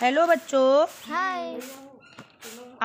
Hello बच्चों हाय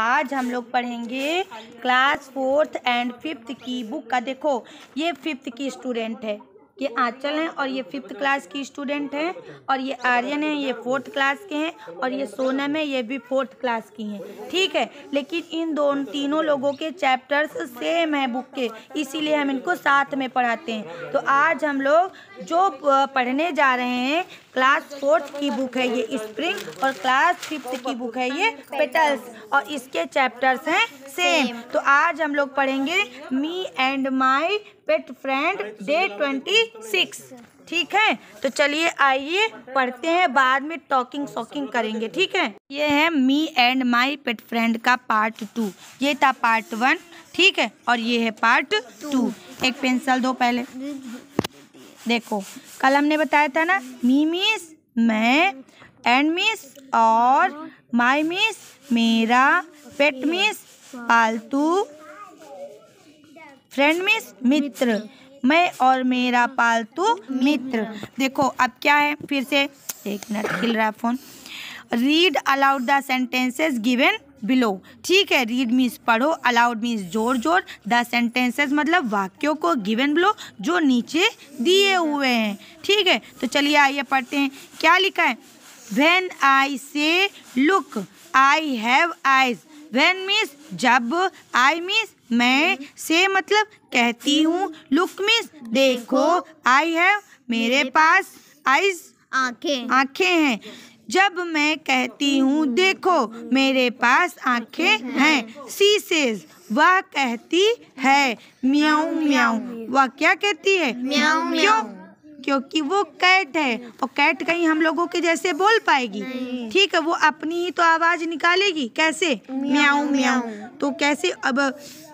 आज हम लोग पढ़ेंगे क्लास फोर्थ एंड फिफ्थ की बुक का देखो ये फिफ्थ की स्टूडेंट है ये आंचल हैं और ये फिफ्थ क्लास की स्टूडेंट हैं और ये आर्यन हैं ये फोर्थ क्लास के हैं और ये सोनम है ये भी फोर्थ क्लास की हैं ठीक है लेकिन इन दोनों तीनों लोगों के चैप्टर्स सेम हैं बुक के इसीलिए हम इनको साथ में पढ़ाते हैं तो आज हम लोग जो पढ़ने जा रहे हैं क्लास फोर्थ की बुक है ये स्प्रिंग और क्लास फिफ्थ की बुक है ये पेटल्स और इसके चैप्टर्स हैं सेम तो आज हम लोग पढ़ेंगे me and my pet friend day twenty six ठीक है तो चलिए आइए पढ़ते हैं बाद में टॉकिंग शॉकिंग करेंगे ठीक है ये है me and my pet friend का पार्ट टू ये था पार्ट वन ठीक है और ये है पार्ट टू एक पेंसिल दो पहले देखो कल हमने बताया था ना मी मिस मैं एंड मिस और माई मिस मेरा पेट मिस पालतू फ्रेंड मीन्स मित्र मैं और मेरा पालतू मित्र देखो अब क्या है फिर से एक मिनट खिल रहा है फ़ोन read aloud the sentences given below ठीक है रीड मीन्स पढ़ो अलाउड मीन्स जोर जोर द सेंटेंसेस मतलब वाक्यों को गिवन बिलो जो नीचे दिए हुए हैं ठीक है तो चलिए आइए पढ़ते हैं क्या लिखा है when I say look I have eyes when means जब आई मीन्स मैं से मतलब कहती हूँ लुक मीन्स देखो आई हैव मेरे पास आईज आंखें आंखें हैं जब मैं कहती हूँ देखो मेरे पास आंखें हैं सी सेज वह कहती है म्याऊ म्याऊ वह क्या कहती है म्याऊ म्याऊ क्योंकि वो कैट है और कैट कहीं हम लोगों के जैसे बोल पाएगी ठीक है वो अपनी ही तो आवाज़ निकालेगी कैसे म्याऊ म्याऊ तो कैसे अब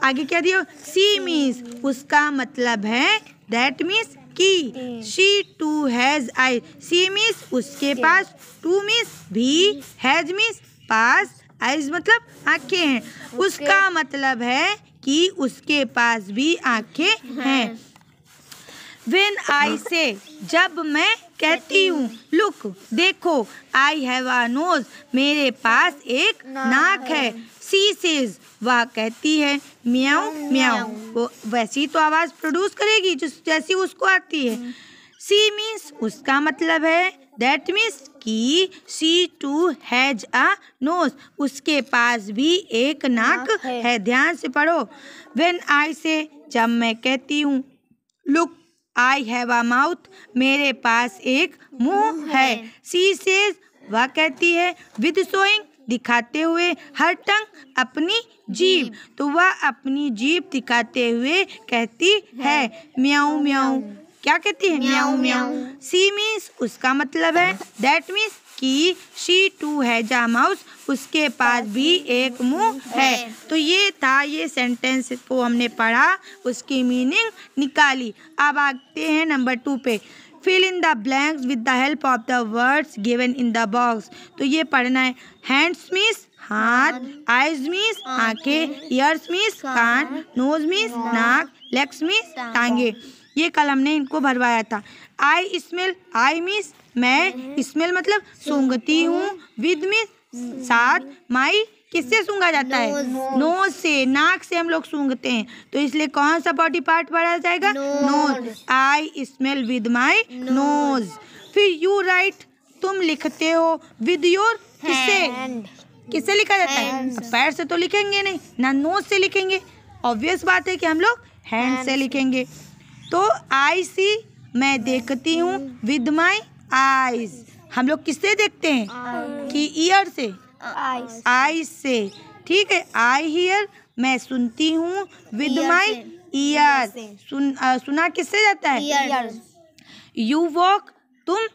आगे क्या दिया सी मीन्स उसका मतलब है दैट मीन्स की she too has eyes means उसके पास टू मीन्स भी हैज मीन्स पास आइज मतलब आंखें हैं उसका मतलब है कि उसके पास भी आंखें हैं हाँ। When I say, जब मैं कहती हूँ लुक देखो आई हैव नोज मेरे पास एक नाक है सी सेज वह कहती है म्याओ म्याओ वो वैसी तो आवाज़ प्रोड्यूस करेगी जिस जैसी उसको आती है सी मीन्स उसका मतलब है दैट मीन्स की she too has a nose उसके पास भी एक नाक है ध्यान से पढ़ो वेन आई से जब मैं कहती हूँ look I have a mouth मेरे पास एक मुंह है सी सेज वह कहती है विद सोइंग दिखाते हुए हर टंग अपनी जीभ तो वह अपनी जीभ दिखाते हुए कहती है म्याऊ म्याऊ क्या कहती है म्याऊ म्याऊ सी मीन्स उसका मतलब है दैट मीन्स कि शी टू है जामाउस उसके पास भी एक मुंह है तो ये था ये सेंटेंस को हमने पढ़ा उसकी मीनिंग निकाली अब आते हैं नंबर टू पे fill in the blanks with the help of the words given in the box तो ये पढ़ना है हैंड्स मीन्स हाथ आइज मीन्स आंखें ईयर्स मीन्स कान नोज मीन्स नाक लेग्स मीन्स टांगे ये कल हमने इनको भरवाया था आई स्मेल आई मिस मैं स्मेल मतलब सूंघती हूँ विद मिस साथ माई किससे सूंघा जाता है नोज से नाक से हम लोग सूंघते हैं तो इसलिए कौन सा बॉडी पार्ट पढ़ा जाएगा nose I smell with my nose फिर यू राइट तुम लिखते हो विद योर किससे किससे लिखा जाता है पैर से तो लिखेंगे नहीं ना नोज से लिखेंगे ऑब्वियस बात है कि हम लोग हैंड से लिखेंगे तो आई सी मैं देखती हूँ विद माई आईज हम लोग किससे देखते हैं कि ईयर से आई से ठीक है आई हियर मैं सुनती हूँ विद माई ईयर सुन आ, सुना किससे जाता है यू वॉक तुम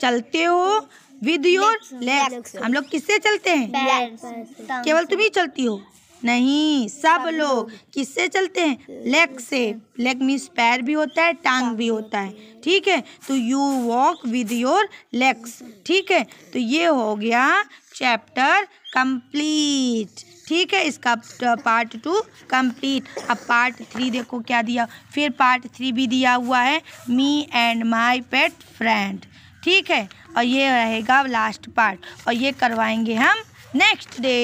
चलते हो विद योर लेग्स हम लोग किससे चलते हैं केवल तुम ही चलती हो नहीं सब लोग किससे चलते हैं लेग से लेग मीन्स पैर भी होता है टांग भी होता है ठीक है तो you walk with your legs ठीक है तो ये हो गया चैप्टर कंप्लीट ठीक है इसका पार्ट टू कंप्लीट अब पार्ट थ्री देखो क्या दिया फिर पार्ट थ्री भी दिया हुआ है me and my pet friend ठीक है और ये रहेगा लास्ट पार्ट और ये करवाएंगे हम नेक्स्ट डे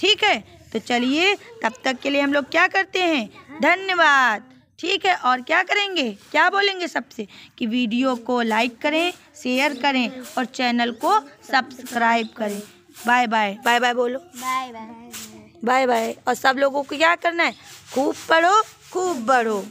ठीक है तो चलिए तब तक के लिए हम लोग क्या करते हैं धन्यवाद ठीक है और क्या करेंगे क्या बोलेंगे सबसे कि वीडियो को लाइक करें शेयर करें और चैनल को सब्सक्राइब करें बाय बाय बाय बाय बोलो बाय बाय बाय बाय और सब लोगों को क्या करना है खूब पढ़ो खूब बढ़ो